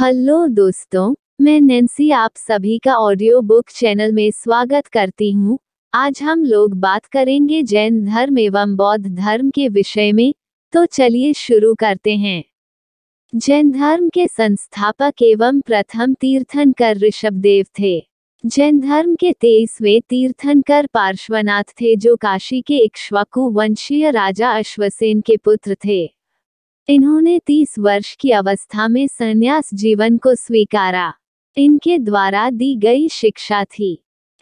hello दोस्तों मैं Nancy आप सभी का ऑडियो बुक चैनल में स्वागत करती हूँ आज हम लोग बात करेंगे जैन धर्म एवं बौद्ध धर्म के विषय में तो चलिए शुरू करते हैं जैन धर्म के संस्थापक एवं प्रथम तीर्थंकर ऋषभदेव थे जैन धर्म के तेईसवे तीर्थंकर पार्श्वनाथ थे जो काशी के इक्ष्वाकु वंशीय राजा अश्वसेन के पुत्र थे इन्होंने 30 वर्ष की अवस्था में संन्यास जीवन को स्वीकारा इनके द्वारा दी गई शिक्षा थी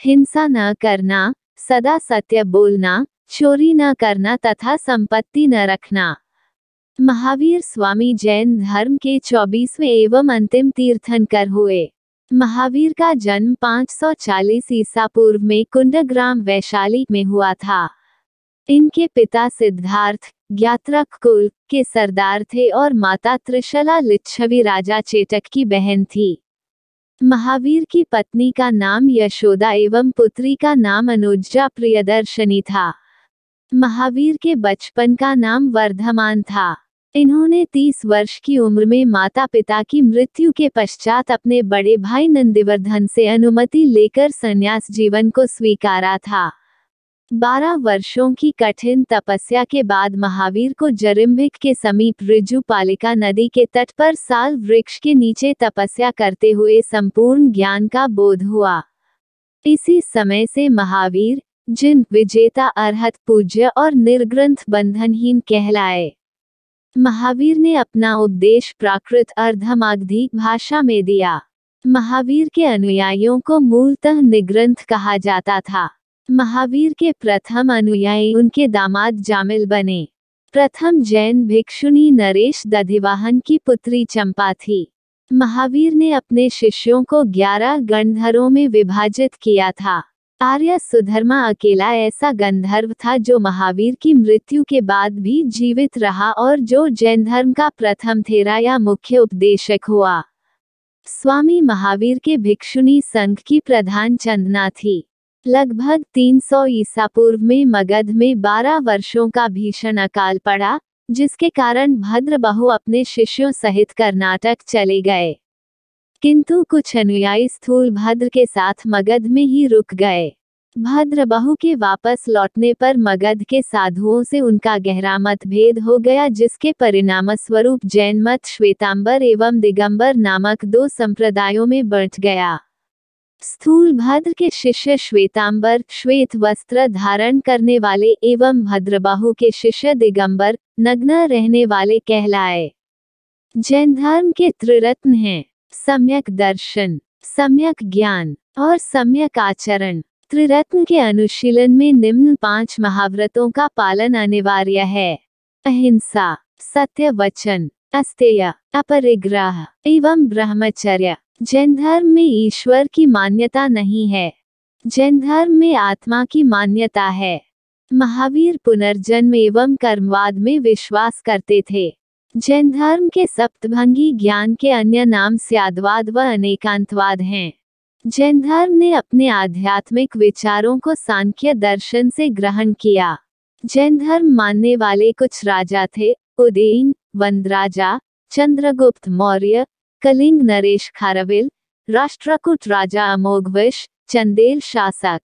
हिंसा न करना सदा सत्य बोलना चोरी न करना तथा संपत्ति न रखना महावीर स्वामी जैन धर्म के 24वें एवं अंतिम तीर्थंकर हुए महावीर का जन्म 540 ईसा पूर्व में कुंडग्राम वैशाली में हुआ था इनके पिता सिद्धार्थ ज्ञात्रक कुल के सरदार थे और माता त्रिशला लिच्छवी राजा चेटक की बहन थी महावीर की पत्नी का नाम यशोदा एवं पुत्री का नाम अनुजा प्रियदर्शनी था महावीर के बचपन का नाम वर्धमान था इन्होंने तीस वर्ष की उम्र में माता पिता की मृत्यु के पश्चात अपने बड़े भाई नंदिवर्धन से अनुमति लेकर संन्यास जीवन को स्वीकारा था बारह वर्षों की कठिन तपस्या के बाद महावीर को जरिम्भिक के समीप रिजु पालिका नदी के तट पर साल वृक्ष के नीचे तपस्या करते हुए संपूर्ण ज्ञान का बोध हुआ इसी समय से महावीर जिन विजेता अर्हत पूज्य और निर्ग्रंथ बंधनहीन कहलाए महावीर ने अपना उपदेश प्राकृत अर्धमागधी भाषा में दिया महावीर के अनुयायियों को मूलतः निग्रंथ कहा जाता था महावीर के प्रथम अनुयायी उनके दामाद जामिल बने प्रथम जैन भिक्षुणी नरेश दधिवाहन की पुत्री चंपा थी महावीर ने अपने शिष्यों को ग्यारह गंधर्वों में विभाजित किया था आर्य सुधर्मा अकेला ऐसा गंधर्व था जो महावीर की मृत्यु के बाद भी जीवित रहा और जो जैन धर्म का प्रथम थेरा या मुख्य उपदेशक हुआ स्वामी महावीर के भिक्षुणी संघ की प्रधान चंदना थी लगभग 300 ईसा पूर्व में मगध में 12 वर्षों का भीषण अकाल पड़ा जिसके कारण भद्र बहु अपने शिष्यों सहित कर्नाटक चले गए किंतु कुछ अनुयायी स्थूल भद्र के साथ मगध में ही रुक गए बहु के वापस लौटने पर मगध के साधुओं से उनका गहरा मतभेद हो गया जिसके स्वरूप जैन मत श्वेतांबर एवं दिगंबर नामक दो संप्रदायों में बंट गया स्थूल भद्र के शिष्य श्वेतांबर श्वेत वस्त्र धारण करने वाले एवं भद्रबाहु के शिष्य दिगंबर नग्न रहने वाले कहलाए जैन धर्म के त्रिरत्न हैं सम्यक दर्शन सम्यक ज्ञान और सम्यक आचरण त्रिरत्न के अनुशीलन में निम्न पांच महाव्रतों का पालन अनिवार्य है अहिंसा सत्य वचन अस्तेय अपरिग्रह एवं ब्रह्मचर्य जैन धर्म में ईश्वर की मान्यता नहीं है जैन धर्म में आत्मा की मान्यता है महावीर पुनर्जन्म एवं कर्मवाद में विश्वास करते थे जैन धर्म के सप्तभंगी ज्ञान के अन्य नाम स्यादवाद व अनेकांतवाद हैं जैन धर्म ने अपने आध्यात्मिक विचारों को सांख्य दर्शन से ग्रहण किया जैन धर्म मानने वाले कुछ राजा थे उदयन वंदराजा चंद्रगुप्त मौर्य कलिंग नरेश खारवेल राष्ट्रकूट राजा अमोघवश चंदेल शासक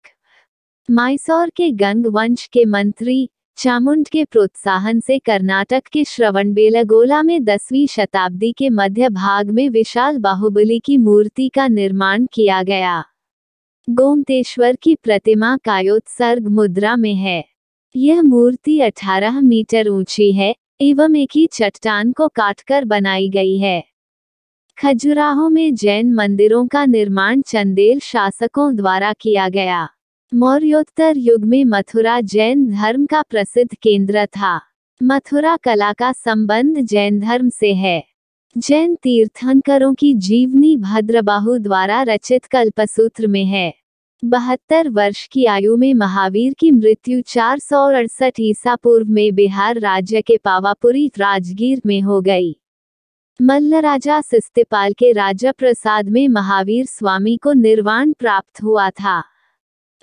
मैसौर के गंग वंश के मंत्री चामुंड के प्रोत्साहन से कर्नाटक के बेलगोला में दसवीं शताब्दी के मध्य भाग में विशाल बाहुबली की मूर्ति का निर्माण किया गया गोमतेश्वर की प्रतिमा कायोत्सर्ग मुद्रा में है यह मूर्ति 18 मीटर ऊंची है एवं एक ही चट्टान को काटकर बनाई गई है खजुराहो में जैन मंदिरों का निर्माण चंदेल शासकों द्वारा किया गया मौर्योत्तर युग में मथुरा जैन धर्म का प्रसिद्ध केंद्र था मथुरा कला का संबंध जैन धर्म से है जैन तीर्थंकरों की जीवनी भद्रबाहु द्वारा रचित कल्पसूत्र में है बहत्तर वर्ष की आयु में महावीर की मृत्यु चार सौ अड़सठ ईसा पूर्व में बिहार राज्य के पावापुरी राजगीर में हो गई मल्ल राजा सिस्तेपाल के राजा प्रसाद में महावीर स्वामी को निर्वाण प्राप्त हुआ था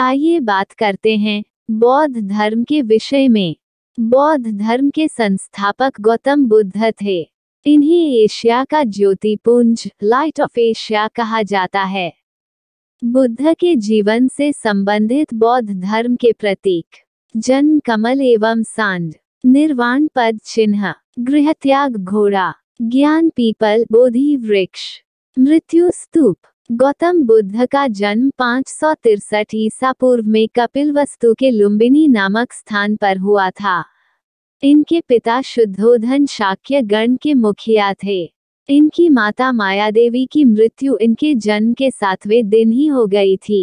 आइए बात करते हैं बौद्ध धर्म के विषय में बौद्ध धर्म के संस्थापक गौतम बुद्ध थे इन्हें एशिया का ज्योतिपुंज लाइट ऑफ एशिया कहा जाता है बुद्ध के जीवन से संबंधित बौद्ध धर्म के प्रतीक जन्म कमल एवं सांड निर्वाण पद चिन्ह गृह त्याग घोड़ा ज्ञान पीपल बोधि वृक्ष मृत्यु स्तूप गौतम बुद्ध का जन्म पाँच सौ तिरसठ ईसा पूर्व में कपिल वस्तु के लुम्बिनी नामक स्थान पर हुआ था इनके पिता शुद्धोधन शाक्य गण के मुखिया थे इनकी माता माया देवी की मृत्यु इनके जन्म के सातवें दिन ही हो गई थी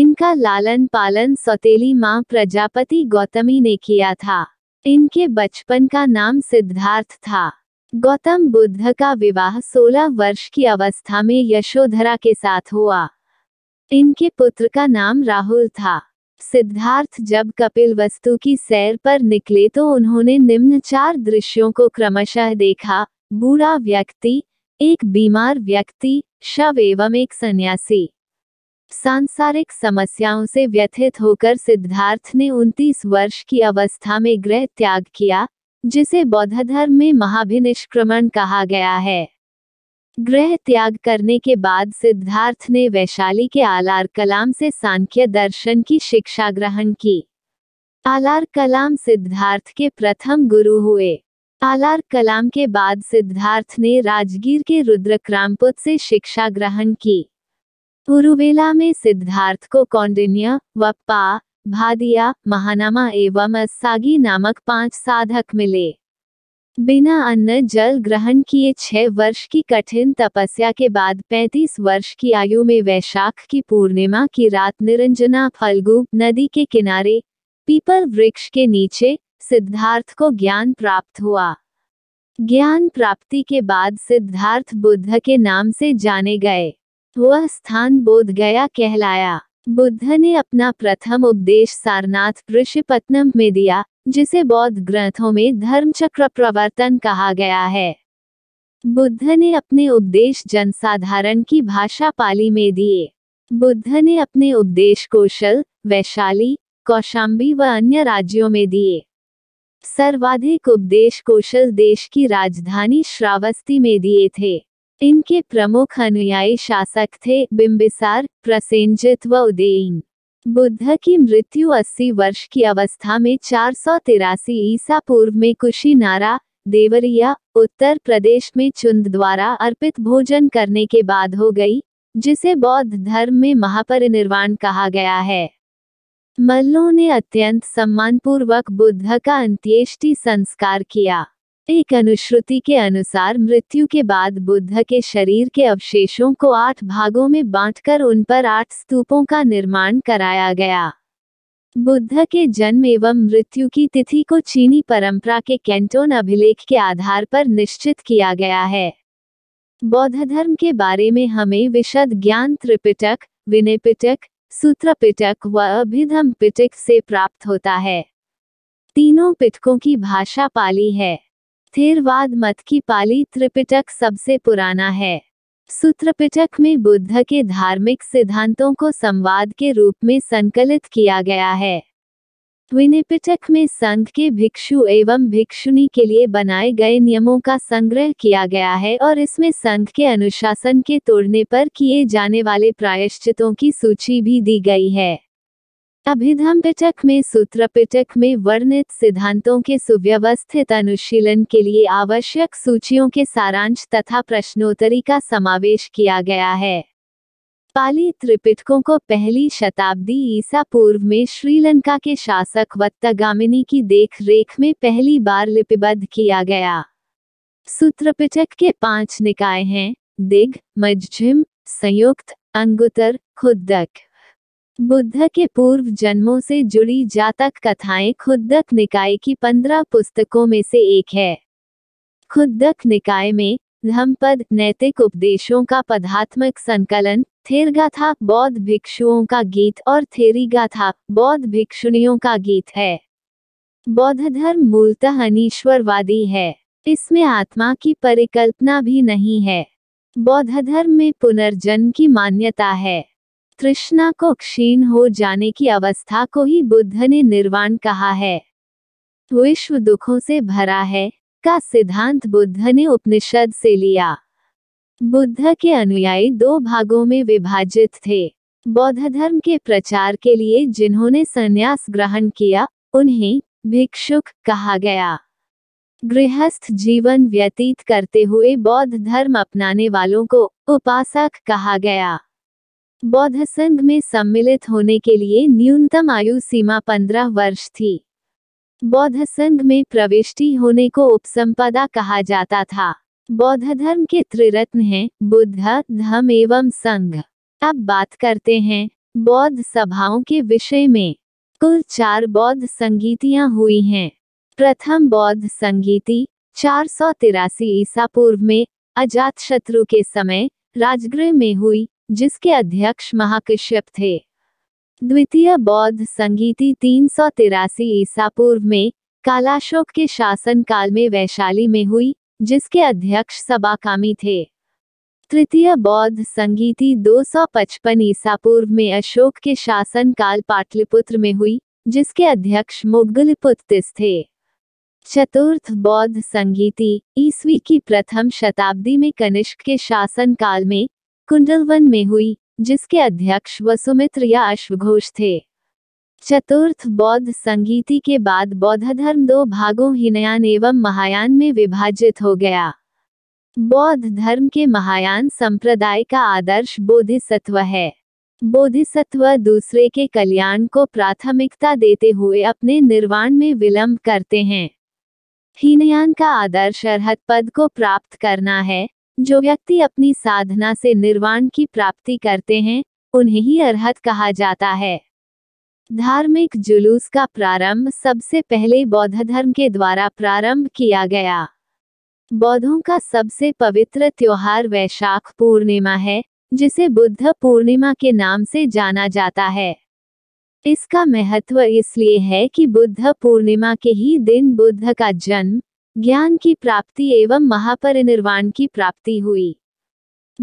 इनका लालन पालन सौतेली माँ प्रजापति गौतमी ने किया था इनके बचपन का नाम सिद्धार्थ था गौतम बुद्ध का विवाह 16 वर्ष की अवस्था में यशोधरा के साथ हुआ इनके पुत्र का नाम राहुल था सिद्धार्थ जब कपिल वस्तु की सैर पर निकले तो उन्होंने निम्न चार दृश्यों को क्रमशः देखा बूढ़ा व्यक्ति एक बीमार व्यक्ति शव एवं एक सन्यासी सांसारिक समस्याओं से व्यथित होकर सिद्धार्थ ने 29 वर्ष की अवस्था में गृह त्याग किया जिसे बौद्ध धर्म में महाभिनिष्क्रमण कहा गया है ग्रह त्याग करने के बाद सिद्धार्थ ने वैशाली के आलार कलाम से सांख्य दर्शन की शिक्षा ग्रहण की आलार कलाम सिद्धार्थ के प्रथम गुरु हुए आलार कलाम के बाद सिद्धार्थ ने राजगीर के रुद्रक्रामपुत से शिक्षा ग्रहण की उरुवेला में सिद्धार्थ को कौंडिन्य व पा भादिया महानामा एवं अस्सागी नामक पांच साधक मिले बिना अन्न जल ग्रहण किए छह वर्ष की कठिन तपस्या के बाद पैंतीस वर्ष की आयु में वैशाख की पूर्णिमा की रात निरंजना फलगु नदी के किनारे पीपल वृक्ष के नीचे सिद्धार्थ को ज्ञान प्राप्त हुआ ज्ञान प्राप्ति के बाद सिद्धार्थ बुद्ध के नाम से जाने गए वह स्थान बोध गया कहलाया बुद्ध ने अपना प्रथम उपदेश सारनाथ ऋषिपत्नम में दिया जिसे बौद्ध ग्रंथों में धर्मचक्र प्रवर्तन कहा गया है बुद्ध ने अपने उपदेश जनसाधारण की भाषा पाली में दिए बुद्ध ने अपने उपदेश कौशल वैशाली कौशाम्बी व अन्य राज्यों में दिए सर्वाधिक उपदेश कौशल देश की राजधानी श्रावस्ती में दिए थे इनके प्रमुख अनुयायी शासक थे बिम्बिसार प्रसेंजित व उदयन बुद्ध की मृत्यु 80 वर्ष की अवस्था में चार सौ ईसा पूर्व में कुशीनारा देवरिया उत्तर प्रदेश में चुंद द्वारा अर्पित भोजन करने के बाद हो गई जिसे बौद्ध धर्म में महापरिनिर्वाण कहा गया है मल्लों ने अत्यंत सम्मानपूर्वक बुद्ध का अंत्येष्टि संस्कार किया एक अनुश्रुति के अनुसार मृत्यु के बाद बुद्ध के शरीर के अवशेषों को आठ भागों में बांटकर उन पर आठ स्तूपों का निर्माण कराया गया बुद्ध के जन्म एवं मृत्यु की तिथि को चीनी परंपरा के कैंटोन अभिलेख के आधार पर निश्चित किया गया है बौद्ध धर्म के बारे में हमें विशद ज्ञान त्रिपिटक विनय पिटक सूत्र पिटक व अभिधम पिटक से प्राप्त होता है तीनों पिटकों की भाषा पाली है थेरवाद मत की पाली त्रिपिटक सबसे पुराना है सूत्रपिटक में बुद्ध के धार्मिक सिद्धांतों को संवाद के रूप में संकलित किया गया है विनिपिटक में संघ के भिक्षु एवं भिक्षुणी के लिए बनाए गए नियमों का संग्रह किया गया है और इसमें संघ के अनुशासन के तोड़ने पर किए जाने वाले प्रायश्चितों की सूची भी दी गई है अभिधम पिटक में सूत्र पिटक में वर्णित सिद्धांतों के सुव्यवस्थित अनुशीलन के लिए आवश्यक सूचियों के सारांश तथा प्रश्नोत्तरी का समावेश किया गया है पाली त्रिपिटकों को पहली शताब्दी ईसा पूर्व में श्रीलंका के शासक वत्तगामिनी की देखरेख में पहली बार लिपिबद्ध किया गया सूत्रपिटक के पांच निकाय हैं दिग मज्झिम संयुक्त अंगुतर खुद्दक बुद्ध के पूर्व जन्मों से जुड़ी जातक कथाएं खुद्दक निकाय की पंद्रह पुस्तकों में से एक है खुद्दक निकाय में धमपद नैतिक उपदेशों का पदात्मक संकलन थेरगाथा बौद्ध भिक्षुओं का गीत और गाथा बौद्ध भिक्षुणियों का गीत है बौद्ध धर्म मूलतः अनिश्वरवादी है इसमें आत्मा की परिकल्पना भी नहीं है बौद्ध धर्म में पुनर्जन्म की मान्यता है तृष्णा को क्षीण हो जाने की अवस्था को ही बुद्ध ने निर्वाण कहा है विश्व दुखों से भरा है का सिद्धांत बुद्ध ने उपनिषद से लिया बुद्ध के अनुयायी दो भागों में विभाजित थे बौद्ध धर्म के प्रचार के लिए जिन्होंने संन्यास ग्रहण किया उन्हें भिक्षुक कहा गया गृहस्थ जीवन व्यतीत करते हुए बौद्ध धर्म अपनाने वालों को उपासक कहा गया बौद्ध संघ में सम्मिलित होने के लिए न्यूनतम आयु सीमा पंद्रह वर्ष थी बौद्ध संघ में प्रविष्टि होने को उपसंपदा कहा जाता था बौद्ध धर्म के त्रिरत्न हैं बुद्ध धम एवं संघ अब बात करते हैं बौद्ध सभाओं के विषय में कुल चार बौद्ध संगीतियां हुई हैं प्रथम बौद्ध संगीति चार सौ तिरासी ईसा पूर्व में अजात शत्रु के समय राजगृह में हुई जिसके अध्यक्ष महाकश्यप थे द्वितीय बौद्ध संगीति तीन सौ तिरासी ईसा पूर्व में कालाशोक के शासन काल में वैशाली में हुई जिसके अध्यक्ष सबाकामी थे तृतीय बौद्ध संगीति 255 ईसा पूर्व में अशोक के शासन काल पाटलिपुत्र में हुई जिसके अध्यक्ष मुगलपुत्तिस थे चतुर्थ बौद्ध संगीति ईस्वी की प्रथम शताब्दी में कनिष्क के शासन काल में कुंडलवन में हुई जिसके अध्यक्ष वसुमित्र या अश्वघोष थे चतुर्थ बौद्ध संगीति के बाद बौद्ध धर्म दो भागों हिनयान एवं महायान में विभाजित हो गया बौद्ध धर्म के महायान संप्रदाय का आदर्श बोधिसत्व है बोधिसत्व दूसरे के कल्याण को प्राथमिकता देते हुए अपने निर्वाण में विलंब करते हैं हीनयान का आदर्श अरहत पद को प्राप्त करना है जो व्यक्ति अपनी साधना से निर्वाण की प्राप्ति करते हैं उन्हें ही अरहत कहा जाता है धार्मिक जुलूस का प्रारंभ सबसे पहले बौद्ध धर्म के द्वारा प्रारंभ किया गया बौद्धों का सबसे पवित्र त्योहार वैशाख पूर्णिमा है जिसे बुद्ध पूर्णिमा के नाम से जाना जाता है इसका महत्व इसलिए है कि बुद्ध पूर्णिमा के ही दिन बुद्ध का जन्म ज्ञान की प्राप्ति एवं महापरिनिर्वाण की प्राप्ति हुई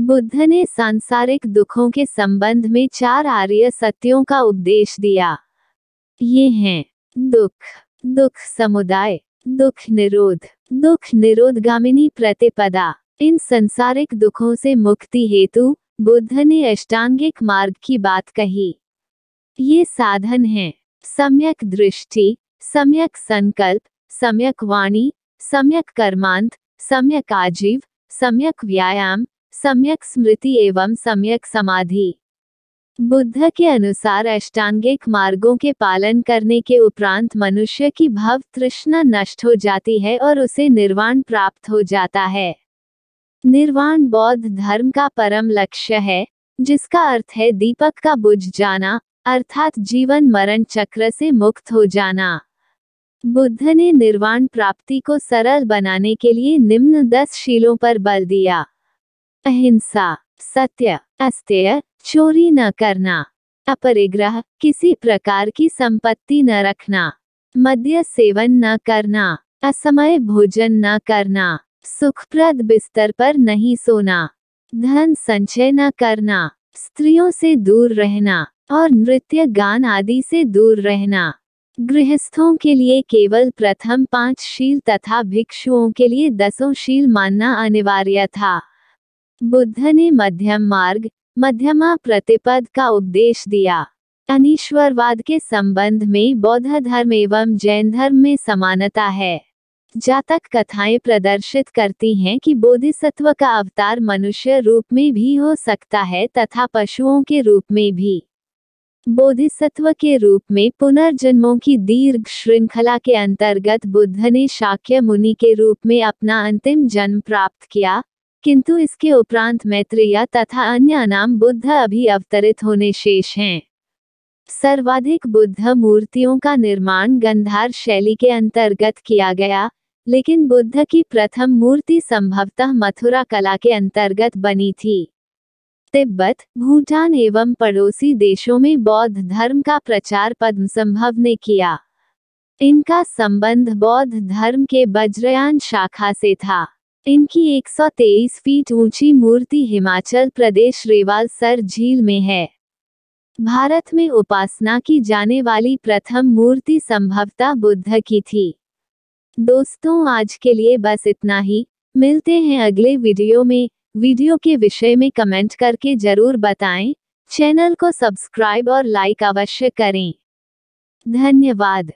बुद्ध ने सांसारिक दुखों के संबंध में चार आर्य सत्यों का उपदेश दिया ये हैं दुख दुख समुदाय दुख निरोध दुख निरोधगामिनी प्रतिपदा इन संसारिक दुखों से मुक्ति हेतु बुद्ध ने अष्टांगिक मार्ग की बात कही ये साधन हैं सम्यक दृष्टि सम्यक संकल्प सम्यक वाणी सम्यक कर्मांत सम्यक आजीव सम्यक व्यायाम सम्यक स्मृति एवं सम्यक समाधि बुद्ध के अनुसार अष्टांगिक मार्गों के पालन करने के उपरांत मनुष्य की भव तृष्णा नष्ट हो जाती है और उसे निर्वाण प्राप्त हो जाता है निर्वाण बौद्ध धर्म का परम लक्ष्य है जिसका अर्थ है दीपक का बुझ जाना अर्थात जीवन मरण चक्र से मुक्त हो जाना बुद्ध ने निर्वाण प्राप्ति को सरल बनाने के लिए निम्न दस शीलों पर बल दिया अहिंसा सत्य अस्त्य चोरी न करना अपरिग्रह किसी प्रकार की संपत्ति न रखना मद्य सेवन न करना असमय भोजन न करना सुखप्रद बिस्तर पर नहीं सोना धन संचय न करना स्त्रियों से दूर रहना और नृत्य गान आदि से दूर रहना गृहस्थों के लिए केवल प्रथम पांच शील तथा भिक्षुओं के लिए दसों शील मानना अनिवार्य था बुद्ध ने मध्यम मार्ग मध्यमा प्रतिपद का उपदेश दिया अनिश्वरवाद के संबंध में बौद्ध धर्म एवं जैन धर्म में समानता है जातक कथाएं प्रदर्शित करती हैं कि बोधिसत्व का अवतार मनुष्य रूप में भी हो सकता है तथा पशुओं के रूप में भी बोधिसत्व के रूप में पुनर्जन्मों की दीर्घ श्रृंखला के अंतर्गत बुद्ध ने शाक्य मुनि के रूप में अपना अंतिम जन्म प्राप्त किया किंतु इसके उपरांत मैत्रेया तथा अन्य नाम बुद्ध अभी अवतरित होने शेष हैं सर्वाधिक बुद्ध मूर्तियों का निर्माण गंधार शैली के अंतर्गत किया गया लेकिन बुद्ध की प्रथम मूर्ति संभवतः मथुरा कला के अंतर्गत बनी थी तिब्बत भूटान एवं पड़ोसी देशों में बौद्ध धर्म का प्रचार पद्म ने किया इनका संबंध बौद्ध धर्म के बज्रयान शाखा से था इनकी 123 फीट ऊंची मूर्ति हिमाचल प्रदेश रेवाल सर झील में है भारत में उपासना की जाने वाली प्रथम मूर्ति संभवतः बुद्ध की थी दोस्तों आज के लिए बस इतना ही मिलते हैं अगले वीडियो में वीडियो के विषय में कमेंट करके जरूर बताएं चैनल को सब्सक्राइब और लाइक अवश्य करें धन्यवाद